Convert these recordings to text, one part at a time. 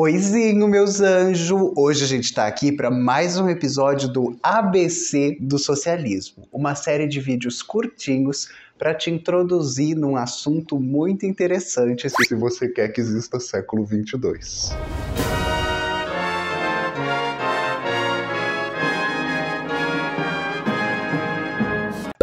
Oizinho, meus anjos! Hoje a gente está aqui para mais um episódio do ABC do Socialismo, uma série de vídeos curtinhos para te introduzir num assunto muito interessante se você quer que exista século 22.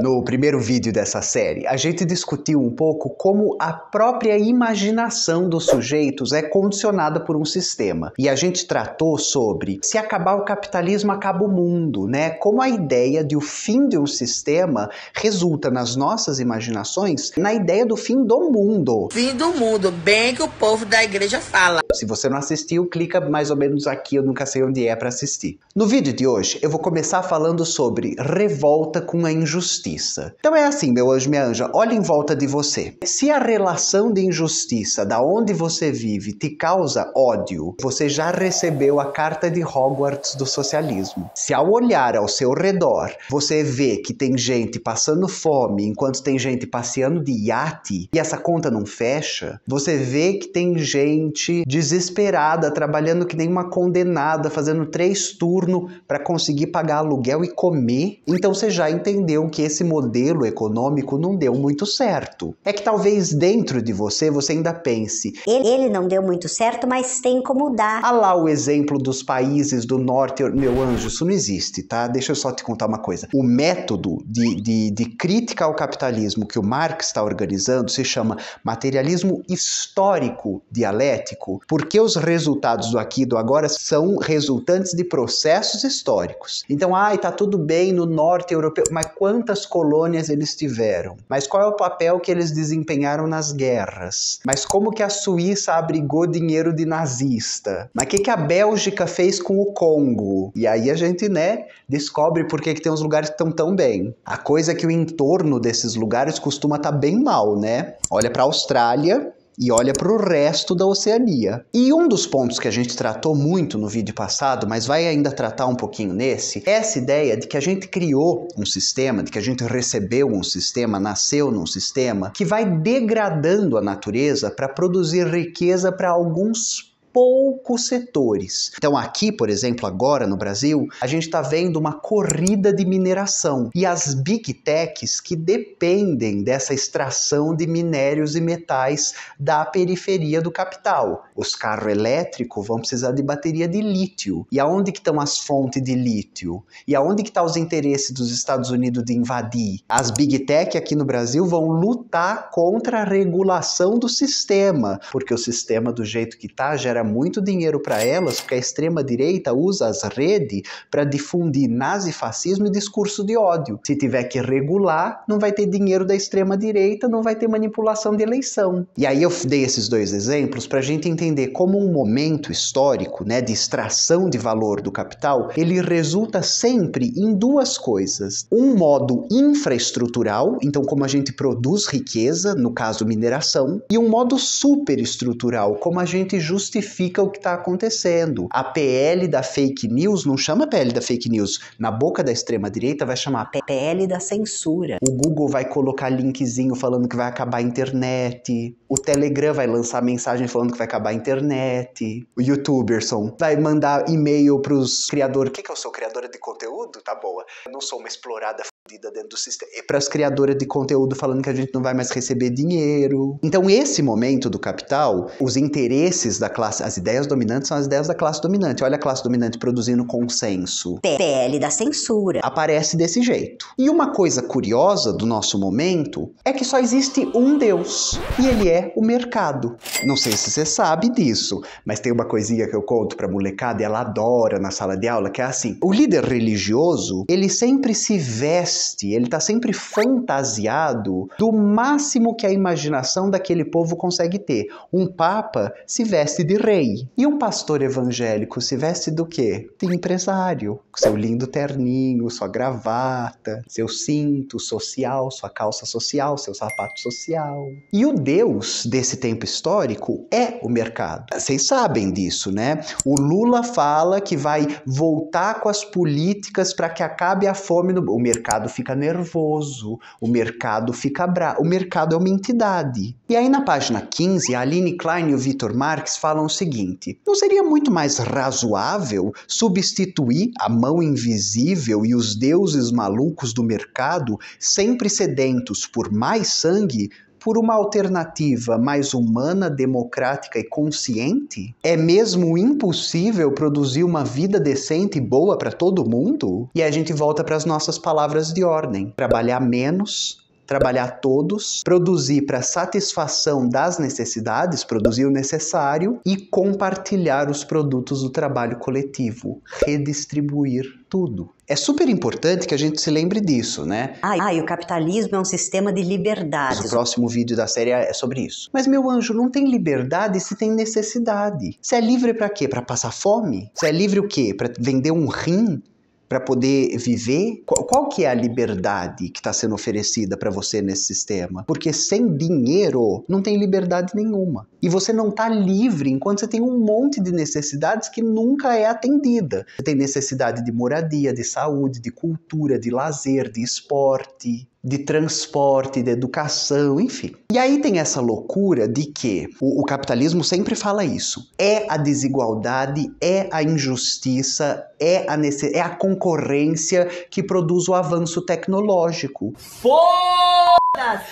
no primeiro vídeo dessa série, a gente discutiu um pouco como a própria imaginação dos sujeitos é condicionada por um sistema. E a gente tratou sobre se acabar o capitalismo, acaba o mundo, né? Como a ideia de o fim de um sistema resulta nas nossas imaginações na ideia do fim do mundo. Fim do mundo, bem que o povo da igreja fala. Se você não assistiu, clica mais ou menos aqui, eu nunca sei onde é para assistir. No vídeo de hoje, eu vou começar falando sobre revolta com a injustiça injustiça. Então é assim, meu anjo, minha anja, olha em volta de você. Se a relação de injustiça da onde você vive te causa ódio, você já recebeu a carta de Hogwarts do socialismo. Se ao olhar ao seu redor você vê que tem gente passando fome enquanto tem gente passeando de iate e essa conta não fecha, você vê que tem gente desesperada trabalhando que nem uma condenada, fazendo três turnos para conseguir pagar aluguel e comer, então você já entendeu que esse modelo econômico não deu muito certo. É que talvez dentro de você você ainda pense: ele, ele não deu muito certo, mas tem como dar. Ah lá o exemplo dos países do norte, meu anjo, isso não existe, tá? Deixa eu só te contar uma coisa. O método de, de, de crítica ao capitalismo que o Marx está organizando se chama materialismo histórico dialético, porque os resultados do aqui e do agora são resultantes de processos históricos. Então, ai, tá tudo bem no norte europeu, mas quantas colônias eles tiveram, mas qual é o papel que eles desempenharam nas guerras, mas como que a Suíça abrigou dinheiro de nazista, mas o que, que a Bélgica fez com o Congo. E aí a gente, né, descobre por que, que tem uns lugares que estão tão bem. A coisa é que o entorno desses lugares costuma estar tá bem mal, né? Olha para a Austrália, e olha para o resto da Oceania. E um dos pontos que a gente tratou muito no vídeo passado, mas vai ainda tratar um pouquinho nesse, é essa ideia de que a gente criou um sistema, de que a gente recebeu um sistema, nasceu num sistema que vai degradando a natureza para produzir riqueza para alguns poucos setores. Então, aqui, por exemplo, agora no Brasil, a gente está vendo uma corrida de mineração e as big techs que dependem dessa extração de minérios e metais da periferia do capital. Os carros elétricos vão precisar de bateria de lítio. E aonde que estão as fontes de lítio? E aonde que estão tá os interesses dos Estados Unidos de invadir? As big tech aqui no Brasil vão lutar contra a regulação do sistema, porque o sistema do jeito que está gera muito dinheiro para elas, porque a extrema-direita usa as redes para difundir nazifascismo e discurso de ódio. Se tiver que regular, não vai ter dinheiro da extrema-direita, não vai ter manipulação de eleição. E aí eu dei esses dois exemplos para a gente entender como um momento histórico né, de extração de valor do capital, ele resulta sempre em duas coisas. Um modo infraestrutural, então como a gente produz riqueza, no caso mineração, e um modo superestrutural, como a gente justifica justifica o que está acontecendo. A PL da fake news não chama PL da fake news. Na boca da extrema-direita vai chamar PL da censura. O Google vai colocar linkzinho falando que vai acabar a internet. O Telegram vai lançar mensagem falando que vai acabar a internet. O YouTuberson vai mandar e-mail pros criadores. O que, que eu sou? Criadora de conteúdo? Tá boa. Eu não sou uma explorada vida dentro do sistema. E para as criadoras de conteúdo falando que a gente não vai mais receber dinheiro. Então, esse momento do capital, os interesses da classe, as ideias dominantes são as ideias da classe dominante. Olha a classe dominante produzindo consenso. PL da censura. Aparece desse jeito. E uma coisa curiosa do nosso momento é que só existe um Deus e ele é o mercado. Não sei se você sabe disso, mas tem uma coisinha que eu conto para molecada e ela adora na sala de aula, que é assim: o líder religioso, ele sempre se veste ele está sempre fantasiado do máximo que a imaginação daquele povo consegue ter. Um papa se veste de rei. E um pastor evangélico se veste do quê? De empresário. Com seu lindo terninho, sua gravata, seu cinto social, sua calça social, seu sapato social. E o Deus desse tempo histórico é o mercado. Vocês sabem disso, né? O Lula fala que vai voltar com as políticas para que acabe a fome no o mercado mercado fica nervoso, o mercado fica bravo. O mercado é uma entidade. E aí na página 15, a Aline Klein e o Victor Marx falam o seguinte: não seria muito mais razoável substituir a mão invisível e os deuses malucos do mercado, sempre sedentos por mais sangue, por uma alternativa mais humana, democrática e consciente? É mesmo impossível produzir uma vida decente e boa para todo mundo? E a gente volta para as nossas palavras de ordem: trabalhar menos, trabalhar todos, produzir para satisfação das necessidades, produzir o necessário e compartilhar os produtos do trabalho coletivo, redistribuir tudo. É super importante que a gente se lembre disso, né? Ah, e o capitalismo é um sistema de liberdades. O próximo vídeo da série é sobre isso. Mas meu anjo, não tem liberdade se tem necessidade. Se é livre para quê? Para passar fome? Se é livre o quê? Para vender um rim? para poder viver? Qual, qual, que é a liberdade que está sendo oferecida para você nesse sistema? Porque sem dinheiro não tem liberdade nenhuma. E você não está livre enquanto você tem um monte de necessidades que nunca é atendida. Você tem necessidade de moradia, de saúde, de cultura, de lazer, de esporte, de transporte, de educação, enfim. E aí tem essa loucura de que o, o capitalismo sempre fala isso: é a desigualdade, é a injustiça, é a, necess... é a concorrência que produz o avanço tecnológico. Fora!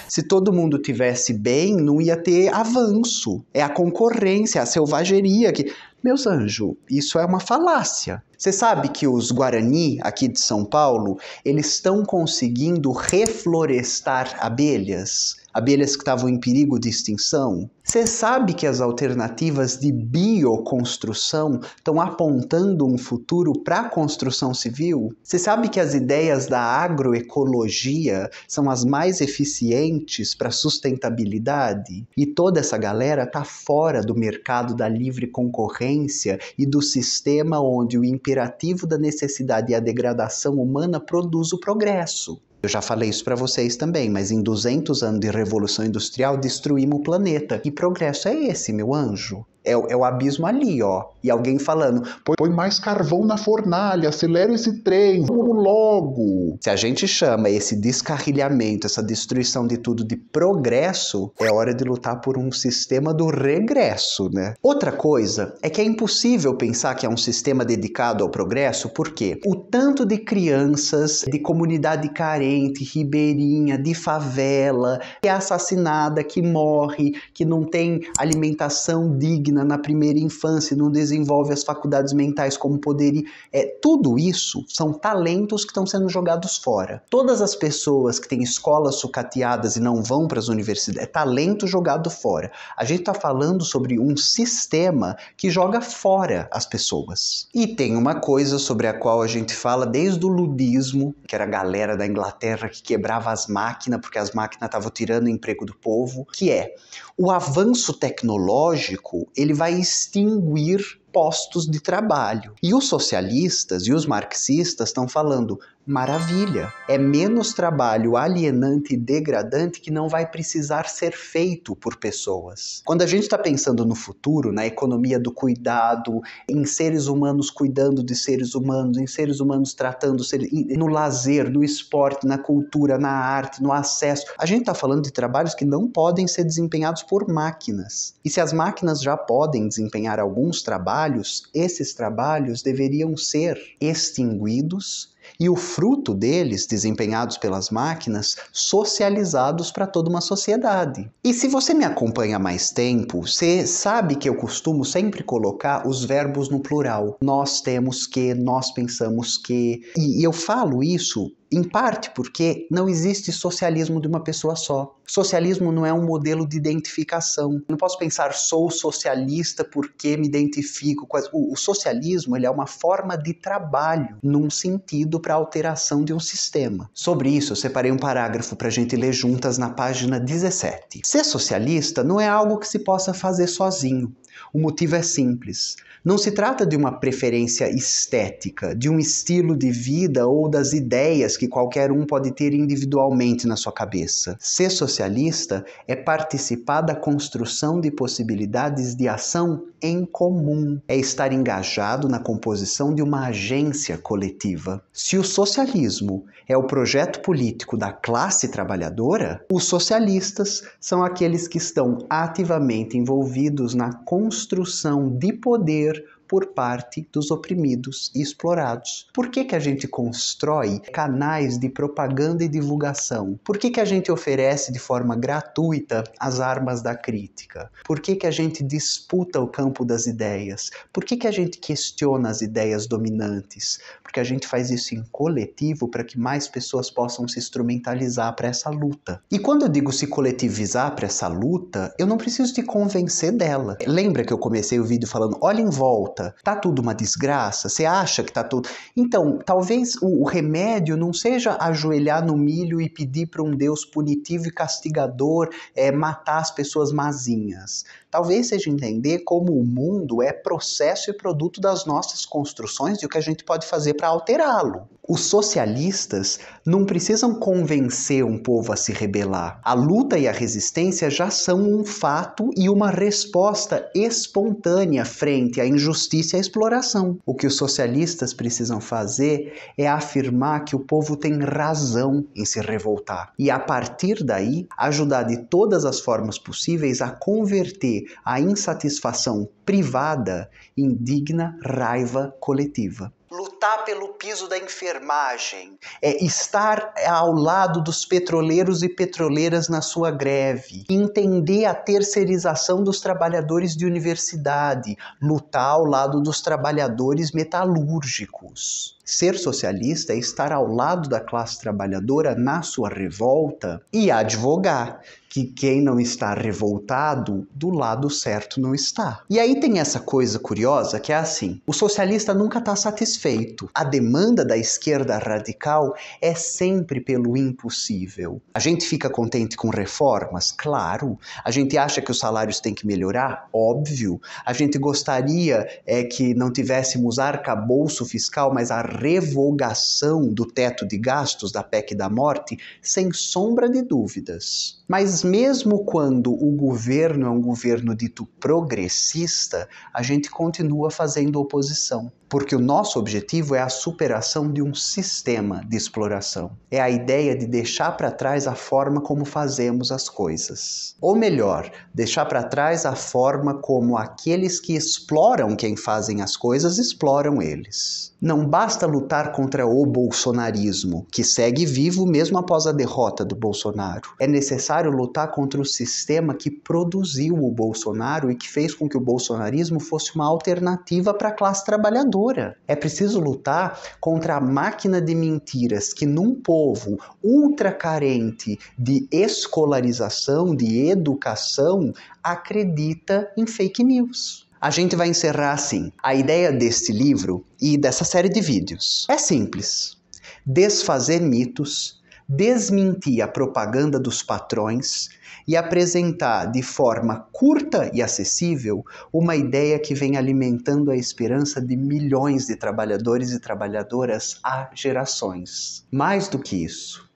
Se todo mundo tivesse bem, não ia ter avanço. É a concorrência, a selvageria que. Meus anjos, isso é uma falácia. Você sabe que os Guarani, aqui de São Paulo, eles estão conseguindo reflorestar abelhas? abelhas que estavam em perigo de extinção? Você sabe que as alternativas de bioconstrução estão apontando um futuro para a construção civil? Você sabe que as ideias da agroecologia são as mais eficientes para sustentabilidade? E toda essa galera está fora do mercado da livre concorrência e do sistema onde o imperativo da necessidade e a degradação humana produz o progresso. Eu já falei isso para vocês também, mas em 200 anos de Revolução Industrial destruímos o planeta. Que progresso é esse, meu anjo? É, é, o abismo ali, ó. E alguém falando: põe mais carvão na fornalha, acelera esse trem, vamos logo. Se a gente chama esse descarrilhamento, essa destruição de tudo de progresso, é hora de lutar por um sistema do regresso, né? Outra coisa é que é impossível pensar que é um sistema dedicado ao progresso, porque o tanto de crianças de comunidade carente, ribeirinha, de favela, que é assassinada, que morre, que não tem alimentação digna na primeira infância, não desenvolve as faculdades mentais como poderia. É, tudo isso são talentos que estão sendo jogados fora. Todas as pessoas que têm escolas sucateadas e não vão para as universidades, é talento jogado fora. A gente está falando sobre um sistema que joga fora as pessoas. E tem uma coisa sobre a qual a gente fala desde o ludismo, que era a galera da Inglaterra que quebrava as máquinas porque as máquinas estavam tirando o emprego do povo, que é o avanço tecnológico ele vai extinguir postos de trabalho. E os socialistas e os marxistas estão falando: maravilha, é menos trabalho alienante e degradante que não vai precisar ser feito por pessoas. Quando a gente está pensando no futuro, na economia do cuidado, em seres humanos cuidando de seres humanos, em seres humanos tratando seres, no lazer, no esporte, na cultura, na arte, no acesso, a gente está falando de trabalhos que não podem ser desempenhados por máquinas. E se as máquinas já podem desempenhar alguns trabalhos, trabalhos, esses trabalhos deveriam ser extinguidos e o fruto deles, desempenhados pelas máquinas, socializados para toda uma sociedade. E se você me acompanha mais tempo, você sabe que eu costumo sempre colocar os verbos no plural. Nós temos que, nós pensamos que. E eu falo isso em parte porque não existe socialismo de uma pessoa só. Socialismo não é um modelo de identificação. Não posso pensar sou socialista porque me identifico com as... o, o socialismo ele é uma forma de trabalho num sentido para alteração de um sistema. Sobre isso eu separei um parágrafo para a gente ler juntas na página 17. Ser socialista não é algo que se possa fazer sozinho. O motivo é simples. Não se trata de uma preferência estética, de um estilo de vida ou das ideias que que qualquer um pode ter individualmente na sua cabeça. Ser socialista é participar da construção de possibilidades de ação em comum, é estar engajado na composição de uma agência coletiva. Se o socialismo é o projeto político da classe trabalhadora, os socialistas são aqueles que estão ativamente envolvidos na construção de poder por parte dos oprimidos e explorados. Por que, que a gente constrói canais de propaganda e divulgação? Por que, que a gente oferece de forma gratuita as armas da crítica? Por que, que a gente disputa o campo das ideias? Por que, que a gente questiona as ideias dominantes? Porque a gente faz isso em coletivo para que mais pessoas possam se instrumentalizar para essa luta. E quando eu digo se coletivizar para essa luta, eu não preciso te convencer dela. Lembra que eu comecei o vídeo falando: olha em volta Tá tudo uma desgraça? Você acha que tá tudo. Então, talvez o, o remédio não seja ajoelhar no milho e pedir para um Deus punitivo e castigador é, matar as pessoas mazinhas. Talvez seja entender como o mundo é processo e produto das nossas construções e o que a gente pode fazer para alterá-lo. Os socialistas não precisam convencer um povo a se rebelar. A luta e a resistência já são um fato e uma resposta espontânea frente à injustiça injustiça e é a exploração. O que os socialistas precisam fazer é afirmar que o povo tem razão em se revoltar e, a partir daí, ajudar de todas as formas possíveis a converter a insatisfação privada em digna raiva coletiva lutar pelo piso da enfermagem, é estar ao lado dos petroleiros e petroleiras na sua greve, entender a terceirização dos trabalhadores de universidade, lutar ao lado dos trabalhadores metalúrgicos. Ser socialista é estar ao lado da classe trabalhadora na sua revolta e advogar que quem não está revoltado, do lado certo não está. E aí tem essa coisa curiosa que é assim: o socialista nunca está satisfeito. A demanda da esquerda radical é sempre pelo impossível. A gente fica contente com reformas? Claro. A gente acha que os salários têm que melhorar? Óbvio. A gente gostaria é que não tivéssemos arcabouço fiscal, mas a revogação do teto de gastos da PEC da morte, sem sombra de dúvidas. Mas mesmo quando o governo é um governo dito progressista, a gente continua fazendo oposição porque o nosso objetivo é a superação de um sistema de exploração. É a ideia de deixar para trás a forma como fazemos as coisas. Ou melhor, deixar para trás a forma como aqueles que exploram quem fazem as coisas exploram eles. Não basta lutar contra o bolsonarismo, que segue vivo mesmo após a derrota do Bolsonaro. É necessário lutar contra o sistema que produziu o Bolsonaro e que fez com que o bolsonarismo fosse uma alternativa para a classe trabalhadora é preciso lutar contra a máquina de mentiras que, num povo ultra carente de escolarização, de educação, acredita em fake news. A gente vai encerrar assim. A ideia deste livro e dessa série de vídeos é simples: desfazer mitos desmentir a propaganda dos patrões e apresentar de forma curta e acessível uma ideia que vem alimentando a esperança de milhões de trabalhadores e trabalhadoras há gerações. Mais do que isso,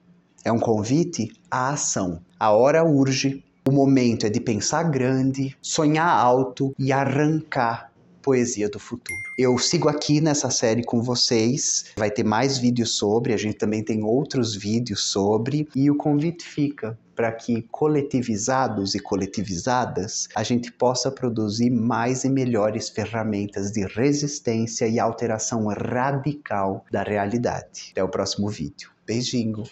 é um convite à ação. A hora urge, o momento é de pensar grande, sonhar alto e arrancar Poesia do Futuro. Eu sigo aqui nessa série com vocês, vai ter mais vídeos sobre, a gente também tem outros vídeos sobre, e o convite fica para que coletivizados e coletivizadas a gente possa produzir mais e melhores ferramentas de resistência e alteração radical da realidade. Até o próximo vídeo. Beijinho!